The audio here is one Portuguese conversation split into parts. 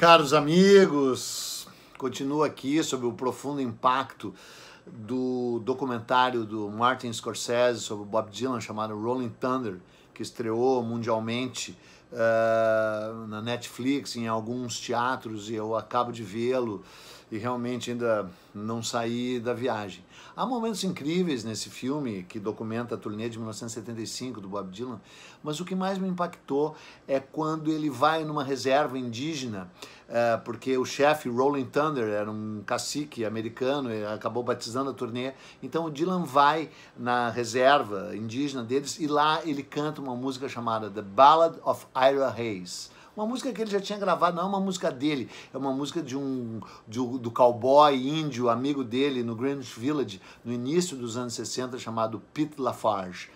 Caros amigos, continuo aqui sobre o profundo impacto do documentário do Martin Scorsese sobre Bob Dylan chamado Rolling Thunder, que estreou mundialmente uh, na Netflix, em alguns teatros, e eu acabo de vê-lo e realmente ainda não saí da viagem. Há momentos incríveis nesse filme que documenta a turnê de 1975 do Bob Dylan, mas o que mais me impactou é quando ele vai numa reserva indígena, eh, porque o chefe Rolling Thunder era um cacique americano, e acabou batizando a turnê. Então o Dylan vai na reserva indígena deles e lá ele canta uma música chamada The Ballad of Ira Hayes uma música que ele já tinha gravado, não é uma música dele, é uma música de um, de um do cowboy índio, amigo dele, no Greenwich Village, no início dos anos 60, chamado Pete Lafarge.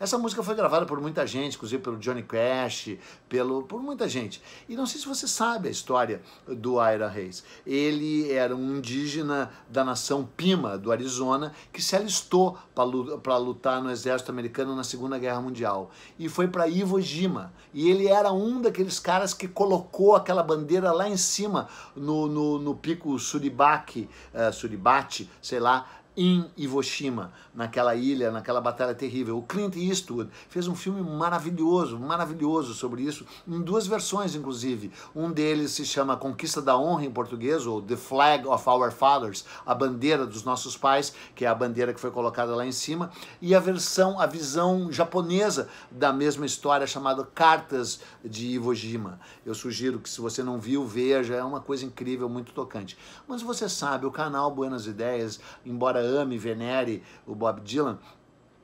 Essa música foi gravada por muita gente, inclusive pelo Johnny Cash, pelo, por muita gente. E não sei se você sabe a história do Ira Reis. Ele era um indígena da nação Pima, do Arizona, que se alistou para lutar no exército americano na Segunda Guerra Mundial. E foi para Iwo Jima. E ele era um daqueles caras que colocou aquela bandeira lá em cima, no, no, no pico Suribaki, uh, eh, Suribate, sei lá, em Hiroshima, naquela ilha, naquela batalha terrível. O Clint Eastwood fez um filme maravilhoso, maravilhoso sobre isso, em duas versões, inclusive. Um deles se chama Conquista da Honra em português, ou The Flag of Our Fathers, a bandeira dos nossos pais, que é a bandeira que foi colocada lá em cima, e a versão, a visão japonesa da mesma história, chamada Cartas de Iwo Jima. Eu sugiro que, se você não viu, veja, é uma coisa incrível, muito tocante. Mas você sabe, o canal Buenas Ideias, embora ame, venere o Bob Dylan,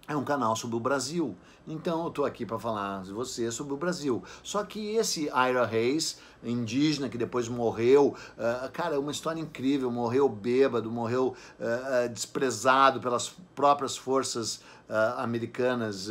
é um canal sobre o Brasil. Então eu estou aqui para falar de você sobre o Brasil. Só que esse Ira Reis, indígena, que depois morreu, uh, cara, é uma história incrível. Morreu bêbado, morreu uh, desprezado pelas próprias forças uh, americanas,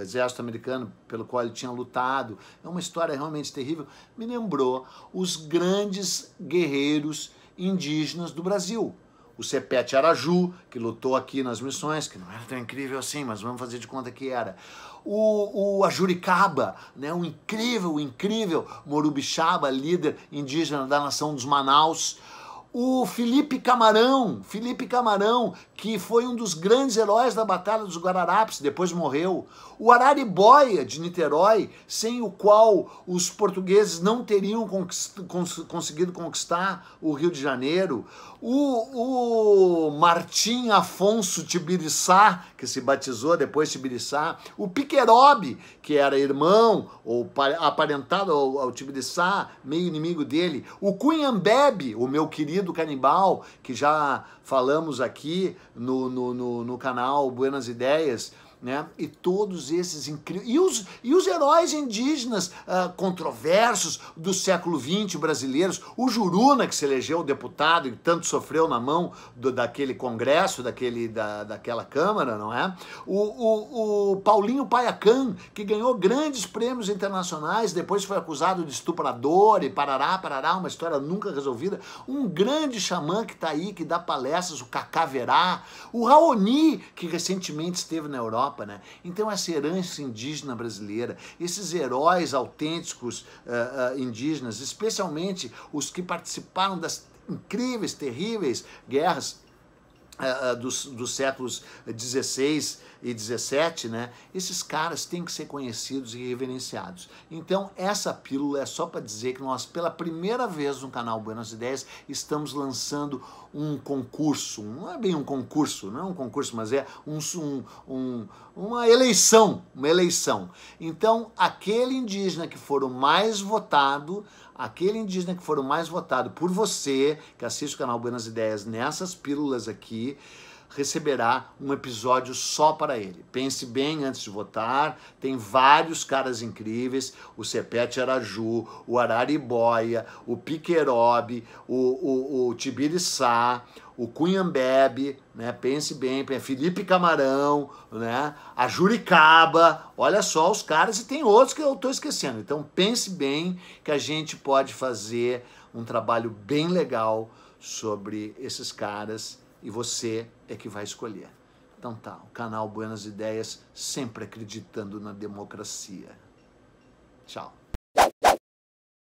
exército americano pelo qual ele tinha lutado. É uma história realmente terrível. Me lembrou os grandes guerreiros indígenas do Brasil o Cepete Araju, que lutou aqui nas missões, que não era tão incrível assim, mas vamos fazer de conta que era. O, o Ajuricaba, né, o incrível, incrível Morubixaba, líder indígena da nação dos Manaus. O Felipe Camarão, Felipe Camarão, que foi um dos grandes heróis da Batalha dos Guararapes, depois morreu. O Araribóia de Niterói, sem o qual os portugueses não teriam conquist cons conseguido conquistar o Rio de Janeiro. O, o Martim Afonso Tibiriçá, que se batizou depois Tibiriçá. O Piquerobe, que era irmão ou aparentado ao, ao Tibiriçá, meio inimigo dele. O Cunhambebe, o meu querido do Canibal, que já falamos aqui no, no, no, no canal Buenas Ideias, né? E todos esses incríveis. E os, e os heróis indígenas uh, controversos do século XX brasileiros, o Juruna, que se elegeu deputado e tanto sofreu na mão do, daquele congresso, daquele, da, daquela Câmara, não é? O, o, o Paulinho Paiacan, que ganhou grandes prêmios internacionais, depois foi acusado de estuprador e parará, parará, uma história nunca resolvida. Um grande xamã que está aí, que dá palestras, o Cacaverá. O Raoni, que recentemente esteve na Europa Europa, né? Então essa herança indígena brasileira, esses heróis autênticos uh, uh, indígenas, especialmente os que participaram das incríveis, terríveis guerras ah, ah, dos, dos, séculos 16 e 17, né? Esses caras têm que ser conhecidos e reverenciados. Então, essa pílula é só para dizer que nós, pela primeira vez no canal Buenas Ideias, estamos lançando um concurso. Não é bem um concurso, não é um concurso, mas é um, um, uma eleição, uma eleição. Então, aquele indígena que for o mais votado, aquele indígena que for o mais votado por você, que assiste o canal Buenas Ideias nessas pílulas aqui, receberá um episódio só para ele. Pense bem antes de votar, tem vários caras incríveis, o Cepete Araju, o Arariboia, o Piquerobe, o, o, o o Cunhambebe, né? Pense bem, é Felipe Camarão, né? A Juricaba, olha só os caras e tem outros que eu estou esquecendo. Então pense bem que a gente pode fazer um trabalho bem legal sobre esses caras e você é que vai escolher. Então tá, o canal Buenas Ideias sempre acreditando na democracia. Tchau.